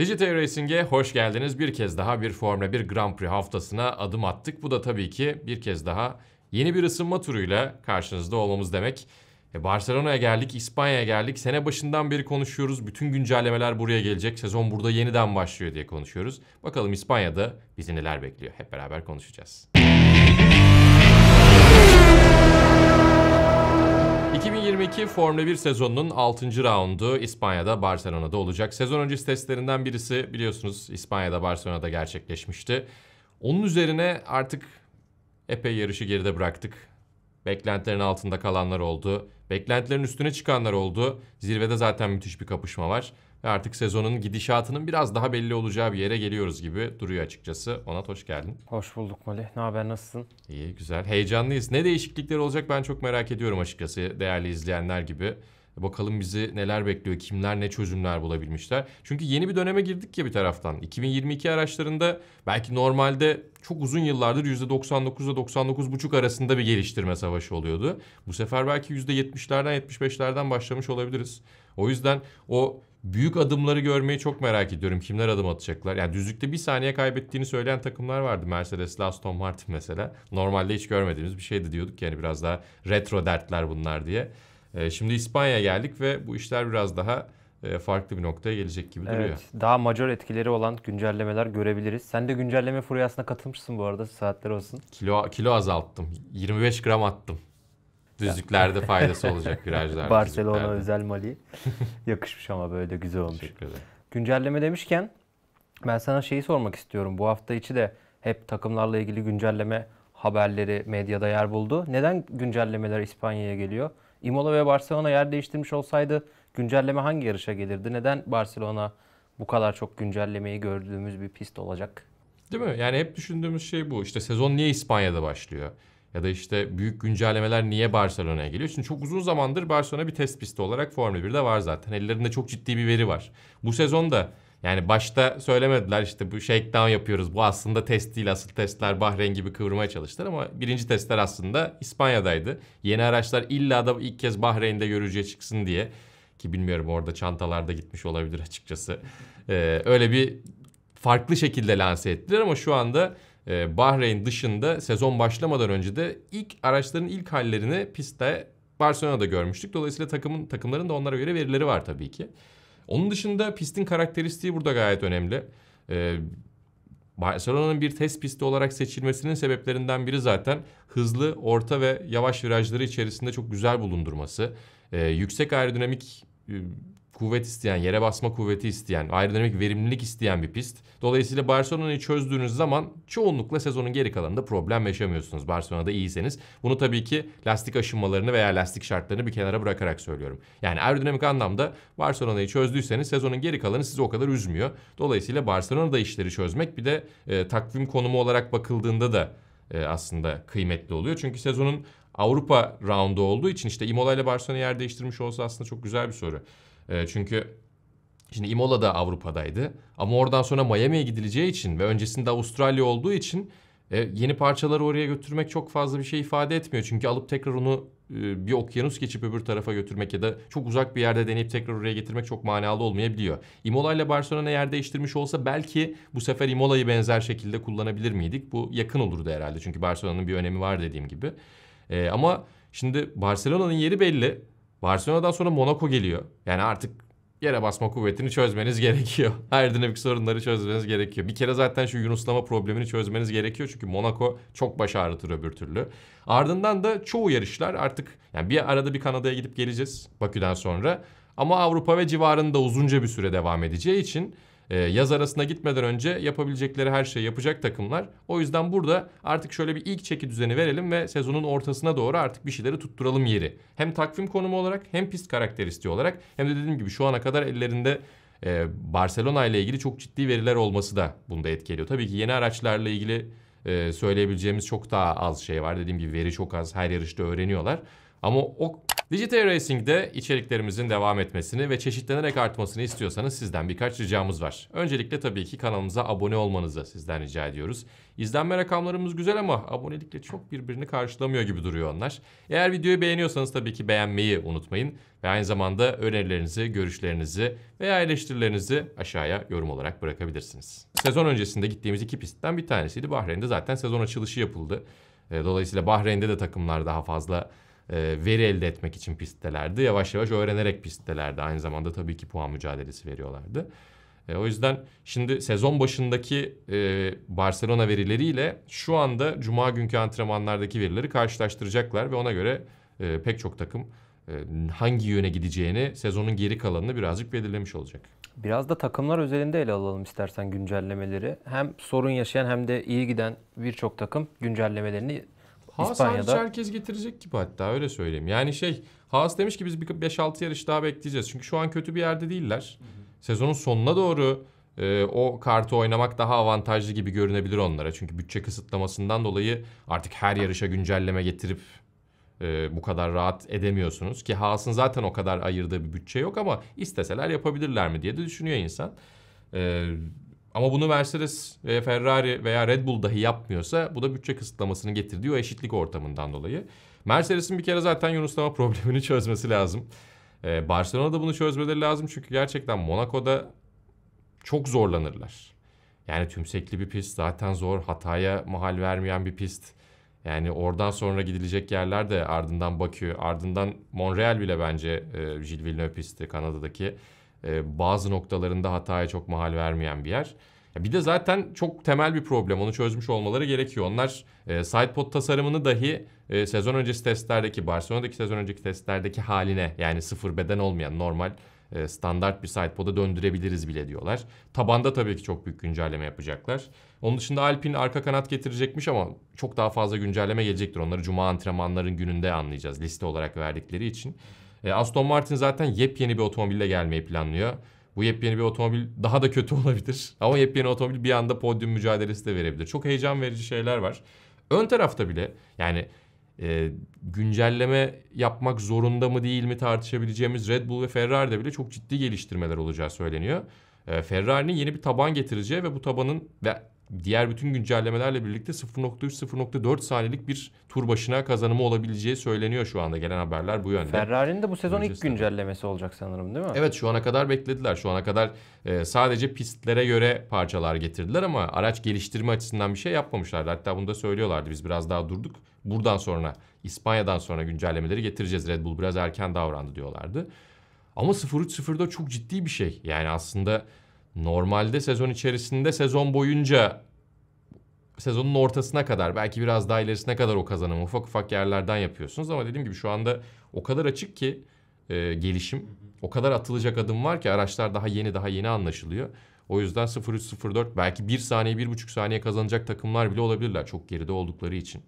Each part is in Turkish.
Digitay Racing'e hoş geldiniz. Bir kez daha bir Formula 1 Grand Prix haftasına adım attık. Bu da tabii ki bir kez daha yeni bir ısınma turuyla karşınızda olmamız demek. E Barcelona'ya geldik, İspanya'ya geldik. Sene başından beri konuşuyoruz. Bütün güncellemeler buraya gelecek. Sezon burada yeniden başlıyor diye konuşuyoruz. Bakalım İspanya'da bizi neler bekliyor. Hep beraber konuşacağız. 2022 Formula 1 sezonunun 6. raundu İspanya'da Barcelona'da olacak. Sezon öncesi testlerinden birisi biliyorsunuz İspanya'da Barcelona'da gerçekleşmişti. Onun üzerine artık epey yarışı geride bıraktık. Beklentilerin altında kalanlar oldu. Beklentilerin üstüne çıkanlar oldu. Zirvede zaten müthiş bir kapışma var. Ve artık sezonun gidişatının biraz daha belli olacağı bir yere geliyoruz gibi duruyor açıkçası. Onat hoş geldin. Hoş bulduk Mali. Ne haber nasılsın? İyi güzel. Heyecanlıyız. Ne değişiklikler olacak ben çok merak ediyorum açıkçası değerli izleyenler gibi. Bakalım bizi neler bekliyor, kimler ne çözümler bulabilmişler. Çünkü yeni bir döneme girdik ya bir taraftan. 2022 araçlarında belki normalde çok uzun yıllardır %99 ile %99,5 arasında bir geliştirme savaşı oluyordu. Bu sefer belki %70'lerden 75'lerden başlamış olabiliriz. O yüzden o büyük adımları görmeyi çok merak ediyorum. Kimler adım atacaklar? Yani düzlükte bir saniye kaybettiğini söyleyen takımlar vardı. Mercedes, Aston Martin mesela. Normalde hiç görmediğimiz bir şeydi diyorduk. Yani biraz daha retro dertler bunlar diye. E, şimdi İspanya geldik ve bu işler biraz daha e, farklı bir noktaya gelecek gibi evet, duruyor. Daha major etkileri olan güncellemeler görebiliriz. Sen de güncelleme furyasına katılmışsın bu arada saatler olsun. Kilo kilo azalttım. 25 gram attım. Düzlüklerde faydası olacak virajlarda. Barcelona özel mali. Yakışmış ama böyle de güzel olmuş. Güncelleme demişken ben sana şeyi sormak istiyorum. Bu hafta içi de hep takımlarla ilgili güncelleme haberleri medyada yer buldu. Neden güncellemeler İspanya'ya geliyor? Imola ve Barcelona yer değiştirmiş olsaydı güncelleme hangi yarışa gelirdi? Neden Barcelona bu kadar çok güncellemeyi gördüğümüz bir pist olacak? Değil mi? Yani hep düşündüğümüz şey bu. İşte sezon niye İspanya'da başlıyor? Ya da işte büyük güncellemeler niye Barcelona'ya geliyor? Şimdi çok uzun zamandır Barcelona bir test pisti olarak Formula 1'de var zaten. Ellerinde çok ciddi bir veri var. Bu sezon da yani başta söylemediler işte bu shakedown yapıyoruz. Bu aslında test değil asıl testler Bahreyn gibi kıvırmaya çalıştılar ama birinci testler aslında İspanya'daydı. Yeni araçlar illa da ilk kez Bahreyn'de görücüye çıksın diye ki bilmiyorum orada çantalarda gitmiş olabilir açıkçası. Ee, öyle bir farklı şekilde lanse ettiler ama şu anda ee, Bahreyn dışında sezon başlamadan önce de ilk araçların ilk hallerini pistte Barcelona'da görmüştük. Dolayısıyla takımın takımların da onlara göre verileri var tabii ki. Onun dışında pistin karakteristiği burada gayet önemli. Ee, Barcelona'nın bir test pisti olarak seçilmesinin sebeplerinden biri zaten hızlı, orta ve yavaş virajları içerisinde çok güzel bulundurması. Ee, yüksek aerodinamik e, kuvvet isteyen, yere basma kuvveti isteyen, aerodinamik verimlilik isteyen bir pist. Dolayısıyla Barcelona'yı çözdüğünüz zaman çoğunlukla sezonun geri kalanında problem yaşamıyorsunuz. Barcelona'da iyiyseniz. Bunu tabii ki lastik aşınmalarını veya lastik şartlarını bir kenara bırakarak söylüyorum. Yani aerodinamik anlamda Barcelona'yı çözdüyseniz sezonun geri kalanı sizi o kadar üzmüyor. Dolayısıyla Barcelona'da işleri çözmek bir de e, takvim konumu olarak bakıldığında da e, aslında kıymetli oluyor. Çünkü sezonun Avrupa roundu olduğu için işte Imola ile Barcelona yer değiştirmiş olsa aslında çok güzel bir soru. E, çünkü şimdi Imola da Avrupa'daydı. Ama oradan sonra Miami'ye gidileceği için ve öncesinde Avustralya olduğu için e, yeni parçaları oraya götürmek çok fazla bir şey ifade etmiyor. Çünkü alıp tekrar onu e, bir okyanus geçip öbür tarafa götürmek ya da çok uzak bir yerde deneyip tekrar oraya getirmek çok manalı olmayabiliyor. Imola ile Barcelona yer değiştirmiş olsa belki bu sefer Imola'yı benzer şekilde kullanabilir miydik? Bu yakın olurdu herhalde çünkü Barcelona'nın bir önemi var dediğim gibi. E, ama şimdi Barcelona'nın yeri belli. Barcelona'dan sonra Monaco geliyor. Yani artık yere basma kuvvetini çözmeniz gerekiyor. Her dinamik sorunları çözmeniz gerekiyor. Bir kere zaten şu yunuslama problemini çözmeniz gerekiyor. Çünkü Monaco çok baş ağrıtır öbür türlü. Ardından da çoğu yarışlar artık yani bir arada bir Kanada'ya gidip geleceğiz Bakü'den sonra. Ama Avrupa ve civarında uzunca bir süre devam edeceği için ee, yaz arasına gitmeden önce yapabilecekleri her şeyi yapacak takımlar. O yüzden burada artık şöyle bir ilk çeki düzeni verelim ve sezonun ortasına doğru artık bir şeyleri tutturalım yeri. Hem takvim konumu olarak hem pist karakteristiği olarak hem de dediğim gibi şu ana kadar ellerinde e, Barcelona ile ilgili çok ciddi veriler olması da bunda etkiliyor. Tabii ki yeni araçlarla ilgili e, söyleyebileceğimiz çok daha az şey var. Dediğim gibi veri çok az. Her yarışta öğreniyorlar. Ama o Digital Racing'de içeriklerimizin devam etmesini ve çeşitlenerek artmasını istiyorsanız sizden birkaç ricamız var. Öncelikle tabii ki kanalımıza abone olmanızı sizden rica ediyoruz. İzlenme rakamlarımız güzel ama abonelikle çok birbirini karşılamıyor gibi duruyor onlar. Eğer videoyu beğeniyorsanız tabii ki beğenmeyi unutmayın ve aynı zamanda önerilerinizi, görüşlerinizi veya eleştirilerinizi aşağıya yorum olarak bırakabilirsiniz. Sezon öncesinde gittiğimiz iki pistten bir tanesiydi. Bahreyn'de zaten sezon açılışı yapıldı. E, dolayısıyla Bahreyn'de de takımlar daha fazla e, veri elde etmek için pisttelerdi. Yavaş yavaş öğrenerek pisttelerdi. Aynı zamanda tabii ki puan mücadelesi veriyorlardı. E, o yüzden şimdi sezon başındaki e, Barcelona verileriyle şu anda Cuma günkü antrenmanlardaki verileri karşılaştıracaklar ve ona göre pek çok takım hangi yöne gideceğini sezonun geri kalanını birazcık belirlemiş olacak. Biraz da takımlar özelinde ele alalım istersen güncellemeleri. Hem sorun yaşayan hem de iyi giden birçok takım güncellemelerini Haas İspanya'da. Haas herkes getirecek gibi hatta öyle söyleyeyim. Yani şey Haas demiş ki biz bir 5-6 yarış daha bekleyeceğiz. Çünkü şu an kötü bir yerde değiller. Sezonun sonuna doğru e, o kartı oynamak daha avantajlı gibi görünebilir onlara. Çünkü bütçe kısıtlamasından dolayı artık her yarışa güncelleme getirip e, bu kadar rahat edemiyorsunuz. Ki Haas'ın zaten o kadar ayırdığı bir bütçe yok ama isteseler yapabilirler mi diye de düşünüyor insan. E, ama bunu Mercedes, e, Ferrari veya Red Bull dahi yapmıyorsa bu da bütçe kısıtlamasını getirdiği o eşitlik ortamından dolayı. Mercedes'in bir kere zaten Yunuslama problemini çözmesi lazım. Ee, Barcelona'da bunu çözmeleri lazım çünkü gerçekten Monaco'da çok zorlanırlar. Yani tümsekli bir pist zaten zor, hataya mahal vermeyen bir pist. Yani oradan sonra gidilecek yerler de ardından Bakü, ardından Montreal bile bence e, Gilles Villeneuve pisti Kanada'daki e, bazı noktalarında hataya çok mahal vermeyen bir yer. bir de zaten çok temel bir problem. Onu çözmüş olmaları gerekiyor. Onlar e, sidepod tasarımını dahi e, sezon öncesi testlerdeki, Barcelona'daki sezon önceki testlerdeki haline yani sıfır beden olmayan normal e, standart bir sidepod'a döndürebiliriz bile diyorlar. Tabanda tabii ki çok büyük güncelleme yapacaklar. Onun dışında Alpin arka kanat getirecekmiş ama çok daha fazla güncelleme gelecektir. Onları cuma antrenmanların gününde anlayacağız liste olarak verdikleri için. E, Aston Martin zaten yepyeni bir otomobille gelmeyi planlıyor. Bu yepyeni bir otomobil daha da kötü olabilir. Ama yepyeni otomobil bir anda podyum mücadelesi de verebilir. Çok heyecan verici şeyler var. Ön tarafta bile yani e, güncelleme yapmak zorunda mı değil mi tartışabileceğimiz Red Bull ve Ferrari'de bile çok ciddi geliştirmeler olacağı söyleniyor. E, Ferrari'nin yeni bir taban getireceği ve bu tabanın ve diğer bütün güncellemelerle birlikte 0.3-0.4 saniyelik bir tur başına kazanımı olabileceği söyleniyor şu anda gelen haberler bu yönde. Ferrari'nin de bu sezon Öncesi ilk güncellemesi olacak sanırım değil mi? Evet şu ana kadar beklediler. Şu ana kadar e, sadece pistlere göre parçalar getirdiler ama araç geliştirme açısından bir şey yapmamışlardı. Hatta bunu da söylüyorlardı biz biraz daha durduk. Buradan sonra İspanya'dan sonra güncellemeleri getireceğiz. Red Bull biraz erken davrandı diyorlardı. Ama 0.3 0.4 çok ciddi bir şey. Yani aslında normalde sezon içerisinde sezon boyunca sezonun ortasına kadar belki biraz daha ilerisine kadar o kazanımı ufak ufak yerlerden yapıyorsunuz ama dediğim gibi şu anda o kadar açık ki e, gelişim o kadar atılacak adım var ki araçlar daha yeni daha yeni anlaşılıyor. O yüzden 0-3-0-4 belki 1 saniye 1,5 saniye kazanacak takımlar bile olabilirler çok geride oldukları için.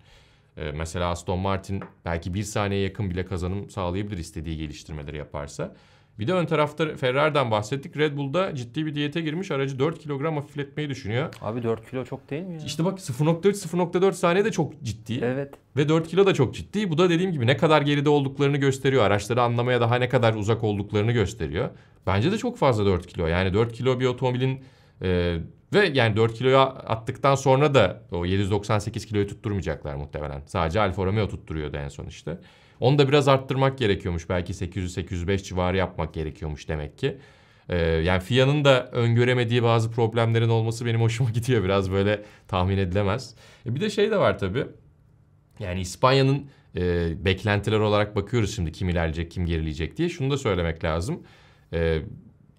Ee, mesela Aston Martin belki 1 saniye yakın bile kazanım sağlayabilir istediği geliştirmeleri yaparsa. Bir de ön tarafta Ferrari'den bahsettik. Red Bull'da ciddi bir diyete girmiş. Aracı 4 kilogram hafifletmeyi düşünüyor. Abi 4 kilo çok değil mi ya? İşte bak 0.3 0.4 saniye de çok ciddi. Evet. Ve 4 kilo da çok ciddi. Bu da dediğim gibi ne kadar geride olduklarını gösteriyor. Araçları anlamaya daha ne kadar uzak olduklarını gösteriyor. Bence de çok fazla 4 kilo. Yani 4 kilo bir otomobilin e, ve yani 4 kiloya attıktan sonra da o 798 kiloyu tutturmayacaklar muhtemelen. Sadece Alfa Romeo tutturuyordu en son işte. Onu da biraz arttırmak gerekiyormuş. Belki 800-805 civarı yapmak gerekiyormuş demek ki. Ee, yani FIA'nın da öngöremediği bazı problemlerin olması benim hoşuma gidiyor. Biraz böyle tahmin edilemez. E bir de şey de var tabii. Yani İspanya'nın e, beklentiler olarak bakıyoruz şimdi kim ilerleyecek, kim gerileyecek diye. Şunu da söylemek lazım. E,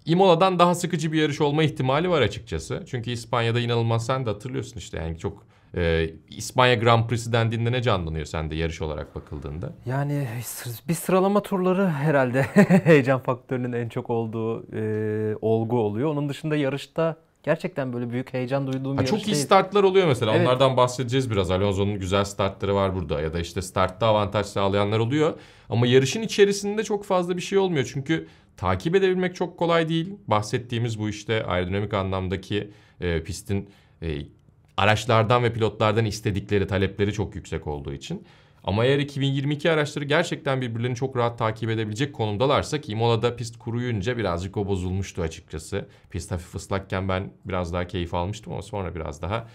İmola'dan daha sıkıcı bir yarış olma ihtimali var açıkçası. Çünkü İspanya'da inanılmaz sen de hatırlıyorsun işte yani çok ee, İspanya Grand Prix'si dendiğinde ne canlanıyor sende yarış olarak bakıldığında? Yani e, bir sıralama turları herhalde heyecan faktörünün en çok olduğu e, olgu oluyor. Onun dışında yarışta gerçekten böyle büyük heyecan duyduğum ha, bir Çok iyi değil. startlar oluyor mesela. Evet. Onlardan bahsedeceğiz biraz. Alonso'nun güzel startları var burada. Ya da işte startta avantaj sağlayanlar oluyor. Ama yarışın içerisinde çok fazla bir şey olmuyor. Çünkü takip edebilmek çok kolay değil. Bahsettiğimiz bu işte aerodinamik anlamdaki e, pistin e, araçlardan ve pilotlardan istedikleri talepleri çok yüksek olduğu için. Ama eğer 2022 araçları gerçekten birbirlerini çok rahat takip edebilecek konumdalarsa ki Imola'da pist kuruyunca birazcık o bozulmuştu açıkçası. Pist hafif ıslakken ben biraz daha keyif almıştım ama sonra biraz daha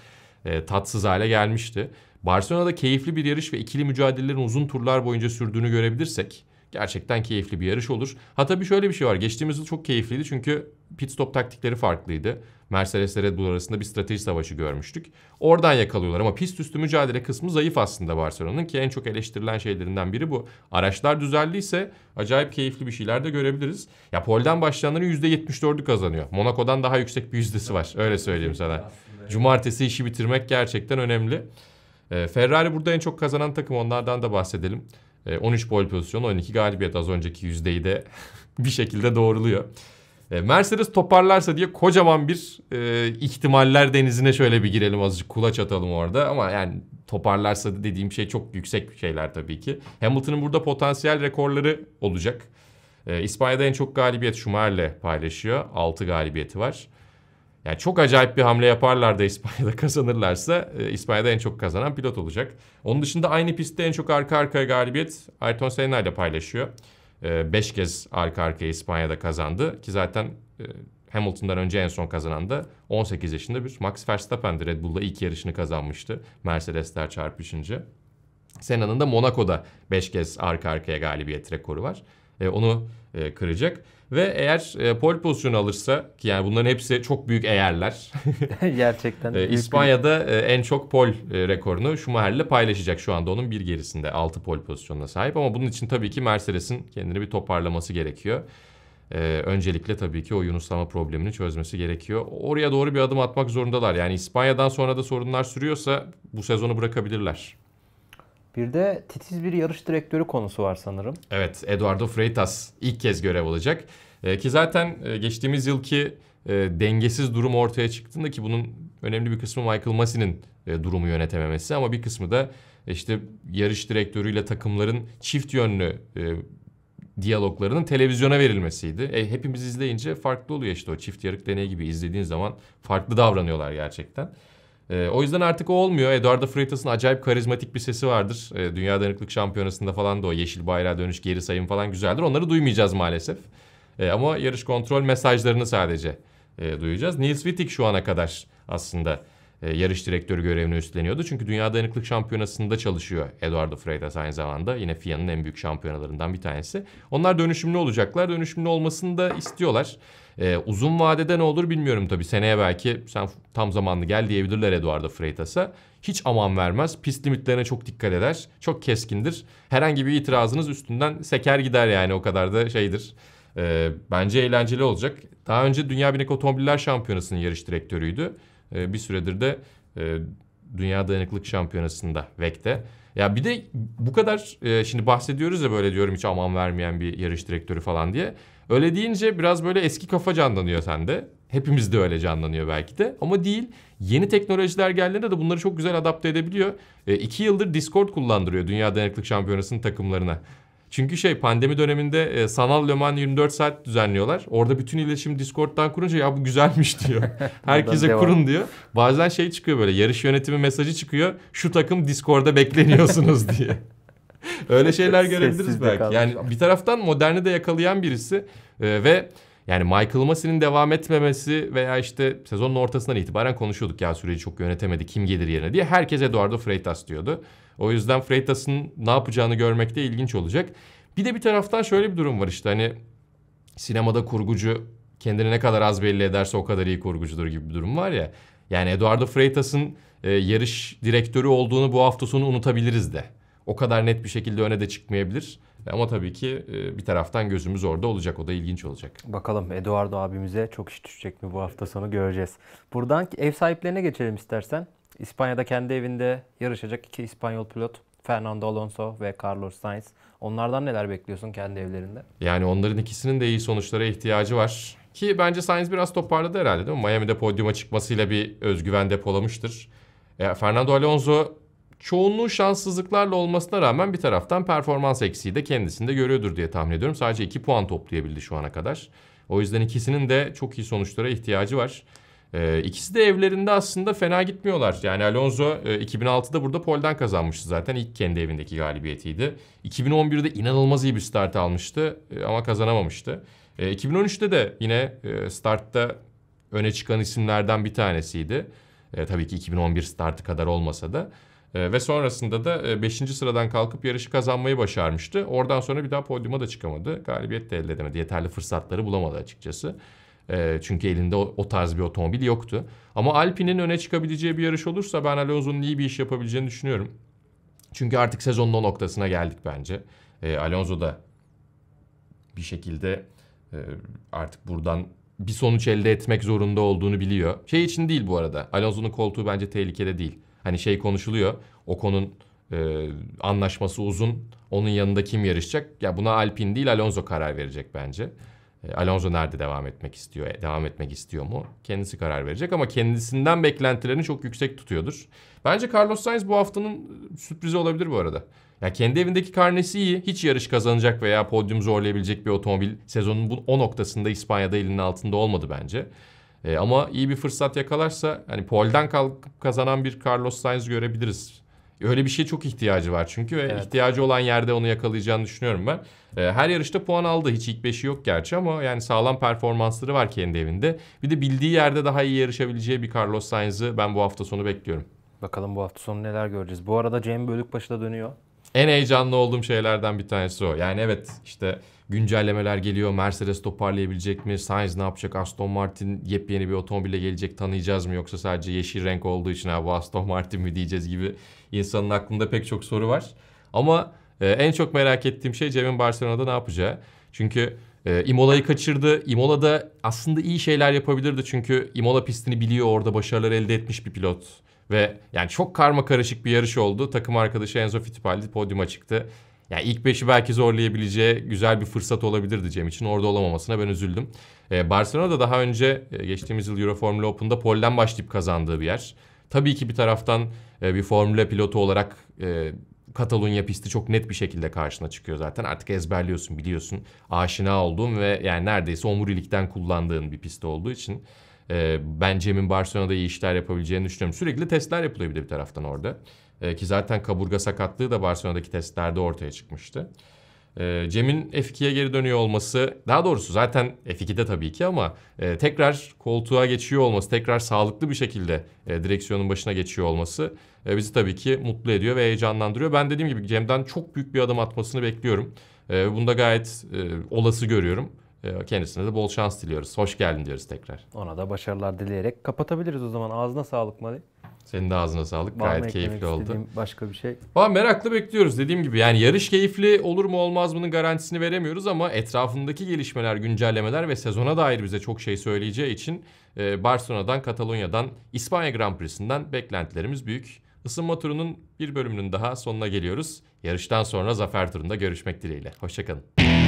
e, tatsız hale gelmişti. Barcelona'da keyifli bir yarış ve ikili mücadelelerin uzun turlar boyunca sürdüğünü görebilirsek gerçekten keyifli bir yarış olur. Ha tabii şöyle bir şey var. Geçtiğimiz yıl çok keyifliydi çünkü pit stop taktikleri farklıydı. Mercedes ile Red Bull arasında bir strateji savaşı görmüştük. Oradan yakalıyorlar ama pist üstü mücadele kısmı zayıf aslında Barcelona'nın ki en çok eleştirilen şeylerinden biri bu. Araçlar düzelliyse acayip keyifli bir şeyler de görebiliriz. Ya polden başlayanların %74'ü kazanıyor. Monaco'dan daha yüksek bir yüzdesi var. Öyle söyleyeyim sana. Cumartesi işi bitirmek gerçekten önemli. Ee, Ferrari burada en çok kazanan takım onlardan da bahsedelim. E, 13 pole pozisyonu 12 galibiyet az önceki yüzdeyi de bir şekilde doğruluyor. E, Mercedes toparlarsa diye kocaman bir e, ihtimaller denizine şöyle bir girelim azıcık kulaç atalım orada. Ama yani toparlarsa dediğim şey çok yüksek şeyler tabii ki. Hamilton'ın burada potansiyel rekorları olacak. E, İspanya'da en çok galibiyet Schumacher'le paylaşıyor. 6 galibiyeti var. Yani çok acayip bir hamle yaparlar da İspanya'da kazanırlarsa e, İspanya'da en çok kazanan pilot olacak. Onun dışında aynı pistte en çok arka arkaya galibiyet Ayrton Senna ile paylaşıyor. 5 e, kez arka arkaya İspanya'da kazandı ki zaten e, Hamilton'dan önce en son kazanan da 18 yaşında bir Max Verstappen'di. Red Bull'da ilk yarışını kazanmıştı Mercedesler çarpışınca. Senna'nın da Monaco'da 5 kez arka arkaya galibiyet rekoru var. E, onu e, kıracak. Ve eğer e, pol pozisyonu alırsa ki yani bunların hepsi çok büyük eğerler. Gerçekten. e, İspanya'da e, en çok pol e, rekorunu Schumacher'le paylaşacak şu anda onun bir gerisinde 6 pol pozisyonuna sahip ama bunun için tabii ki Mercedes'in kendini bir toparlaması gerekiyor. E, öncelikle tabii ki o yunuslama problemini çözmesi gerekiyor. Oraya doğru bir adım atmak zorundalar. Yani İspanya'dan sonra da sorunlar sürüyorsa bu sezonu bırakabilirler. Bir de titiz bir yarış direktörü konusu var sanırım. Evet, Eduardo Freitas ilk kez görev olacak E, ki zaten e, geçtiğimiz yılki e, dengesiz durum ortaya çıktığında ki bunun önemli bir kısmı Michael Massey'nin e, durumu yönetememesi ama bir kısmı da e, işte yarış direktörüyle takımların çift yönlü e, diyaloglarının televizyona verilmesiydi. E, hepimiz izleyince farklı oluyor işte o çift yarık deney gibi izlediğin zaman farklı davranıyorlar gerçekten. E, o yüzden artık o olmuyor. Eduardo Freitas'ın acayip karizmatik bir sesi vardır. E, Dünya Dayanıklık Şampiyonası'nda falan da o yeşil bayrağa dönüş geri sayım falan güzeldir. Onları duymayacağız maalesef. E, ama yarış kontrol mesajlarını sadece e, duyacağız. Nils Wittig şu ana kadar aslında e, yarış direktörü görevini üstleniyordu. Çünkü Dünya Dayanıklık Şampiyonası'nda çalışıyor Eduardo Freitas aynı zamanda. Yine FIA'nın en büyük şampiyonalarından bir tanesi. Onlar dönüşümlü olacaklar. Dönüşümlü olmasını da istiyorlar. E, uzun vadede ne olur bilmiyorum tabii. Seneye belki sen tam zamanlı gel diyebilirler Eduardo Freitas'a. Hiç aman vermez. Pist limitlerine çok dikkat eder. Çok keskindir. Herhangi bir itirazınız üstünden seker gider yani o kadar da şeydir. E, bence eğlenceli olacak. Daha önce Dünya Binek Otomobiller Şampiyonası'nın yarış direktörüydü. Ee, bir süredir de e, Dünya Dayanıklık Şampiyonası'nda VEC'te. Ya bir de bu kadar e, şimdi bahsediyoruz ya böyle diyorum hiç aman vermeyen bir yarış direktörü falan diye. Öyle deyince biraz böyle eski kafa canlanıyor sende. Hepimiz de öyle canlanıyor belki de ama değil. Yeni teknolojiler geldiğinde de bunları çok güzel adapte edebiliyor. E, iki yıldır Discord kullandırıyor Dünya Dayanıklık Şampiyonası'nın takımlarına. Çünkü şey pandemi döneminde e, sanal Löman 24 saat düzenliyorlar. Orada bütün iletişim Discord'dan kurunca ya bu güzelmiş diyor. Herkese kurun diyor. Bazen şey çıkıyor böyle yarış yönetimi mesajı çıkıyor. Şu takım Discord'da bekleniyorsunuz diye. Öyle şeyler görebiliriz belki. Yani bir taraftan moderni de yakalayan birisi e, ve yani Michael Massey'nin devam etmemesi veya işte sezonun ortasından itibaren konuşuyorduk ya süreci çok yönetemedi kim gelir yerine diye. Herkes Eduardo Freitas diyordu. O yüzden Freitas'ın ne yapacağını görmek de ilginç olacak. Bir de bir taraftan şöyle bir durum var işte hani sinemada kurgucu kendini ne kadar az belli ederse o kadar iyi kurgucudur gibi bir durum var ya. Yani Eduardo Freitas'ın e, yarış direktörü olduğunu bu hafta sonu unutabiliriz de. O kadar net bir şekilde öne de çıkmayabilir. Ama tabii ki e, bir taraftan gözümüz orada olacak. O da ilginç olacak. Bakalım Eduardo abimize çok iş düşecek mi bu hafta sonu göreceğiz. Buradan ev sahiplerine geçelim istersen. İspanya'da kendi evinde yarışacak iki İspanyol pilot Fernando Alonso ve Carlos Sainz. Onlardan neler bekliyorsun kendi evlerinde? Yani onların ikisinin de iyi sonuçlara ihtiyacı var. Ki bence Sainz biraz toparladı herhalde değil mi? Miami'de podyuma çıkmasıyla bir özgüven depolamıştır. E, Fernando Alonso çoğunluğu şanssızlıklarla olmasına rağmen bir taraftan performans eksiği de kendisinde görüyordur diye tahmin ediyorum. Sadece 2 puan toplayabildi şu ana kadar. O yüzden ikisinin de çok iyi sonuçlara ihtiyacı var. E, ikisi de evlerinde aslında fena gitmiyorlar. Yani Alonso e, 2006'da burada polden kazanmıştı zaten. ilk kendi evindeki galibiyetiydi. 2011'de inanılmaz iyi bir start almıştı e, ama kazanamamıştı. E, 2013'te de yine e, startta öne çıkan isimlerden bir tanesiydi. E, tabii ki 2011 startı kadar olmasa da. E, ve sonrasında da 5. E, sıradan kalkıp yarışı kazanmayı başarmıştı. Oradan sonra bir daha podyuma da çıkamadı. Galibiyet de elde edemedi. Yeterli fırsatları bulamadı açıkçası. E, çünkü elinde o, o tarz bir otomobil yoktu. Ama Alpine'in öne çıkabileceği bir yarış olursa ben Alonso'nun iyi bir iş yapabileceğini düşünüyorum. Çünkü artık sezonun o noktasına geldik bence. E, ee, Alonso da bir şekilde e, artık buradan bir sonuç elde etmek zorunda olduğunu biliyor. Şey için değil bu arada. Alonso'nun koltuğu bence tehlikede değil. Hani şey konuşuluyor. Ocon'un e, anlaşması uzun. Onun yanında kim yarışacak? Ya buna Alpine değil Alonso karar verecek bence. E, Alonso nerede devam etmek istiyor, e, devam etmek istiyor mu? Kendisi karar verecek ama kendisinden beklentilerini çok yüksek tutuyordur. Bence Carlos Sainz bu haftanın e, sürprizi olabilir bu arada. Ya kendi evindeki karnesi iyi. Hiç yarış kazanacak veya podyum zorlayabilecek bir otomobil sezonun bu o noktasında İspanya'da elinin altında olmadı bence. E, ama iyi bir fırsat yakalarsa hani polden kalkıp kazanan bir Carlos Sainz görebiliriz Öyle bir şeye çok ihtiyacı var çünkü evet. ihtiyacı olan yerde onu yakalayacağını düşünüyorum ben. Ee, her yarışta puan aldı. Hiç ilk beşi yok gerçi ama yani sağlam performansları var kendi evinde. Bir de bildiği yerde daha iyi yarışabileceği bir Carlos Sainz'ı ben bu hafta sonu bekliyorum. Bakalım bu hafta sonu neler göreceğiz. Bu arada Cem Bölükbaşı da dönüyor. En heyecanlı olduğum şeylerden bir tanesi o. Yani evet işte güncellemeler geliyor. Mercedes toparlayabilecek mi? Sainz ne yapacak? Aston Martin yepyeni bir otomobile gelecek. Tanıyacağız mı? Yoksa sadece yeşil renk olduğu için abi bu Aston Martin mi diyeceğiz gibi insanın aklında pek çok soru var. Ama e, en çok merak ettiğim şey Cem'in Barcelona'da ne yapacağı. Çünkü e, Imola'yı kaçırdı. Imola'da aslında iyi şeyler yapabilirdi çünkü Imola pistini biliyor orada başarılar elde etmiş bir pilot. Ve yani çok karma karışık bir yarış oldu. Takım arkadaşı Enzo Fittipaldi podyuma çıktı. Yani ilk beşi belki zorlayabileceği güzel bir fırsat olabilirdi Cem için. Orada olamamasına ben üzüldüm. Ee, Barcelona'da daha önce e, geçtiğimiz yıl Euro Formula Open'da polden başlayıp kazandığı bir yer. Tabii ki bir taraftan e, bir Formula pilotu olarak e, Katalunya pisti çok net bir şekilde karşına çıkıyor zaten. Artık ezberliyorsun, biliyorsun. Aşina olduğun ve yani neredeyse omurilikten kullandığın bir pist olduğu için e, ben Cem'in Barcelona'da iyi işler yapabileceğini düşünüyorum. Sürekli testler yapılıyor bir de bir taraftan orada. E, ki zaten kaburga sakatlığı da Barcelona'daki testlerde ortaya çıkmıştı. Ee, Cem'in F2'ye geri dönüyor olması, daha doğrusu zaten F2'de tabii ki ama e, tekrar koltuğa geçiyor olması, tekrar sağlıklı bir şekilde e, direksiyonun başına geçiyor olması e, bizi tabii ki mutlu ediyor ve heyecanlandırıyor. Ben dediğim gibi Cem'den çok büyük bir adım atmasını bekliyorum. E, bunda gayet olası görüyorum. Kendisine de bol şans diliyoruz. Hoş geldin diyoruz tekrar. Ona da başarılar dileyerek kapatabiliriz o zaman. Ağzına sağlık Mali. Senin de ağzına sağlık. Var Gayet keyifli oldu. Başka bir şey. Valla meraklı bekliyoruz. Dediğim gibi yani yarış keyifli olur mu olmaz mı'nın garantisini veremiyoruz ama etrafındaki gelişmeler, güncellemeler ve sezona dair bize çok şey söyleyeceği için e, Barcelona'dan, Katalonya'dan, İspanya Grand Prix'sinden beklentilerimiz büyük. Isınma turunun bir bölümünün daha sonuna geliyoruz. Yarıştan sonra zafer turunda görüşmek dileğiyle. Hoşçakalın.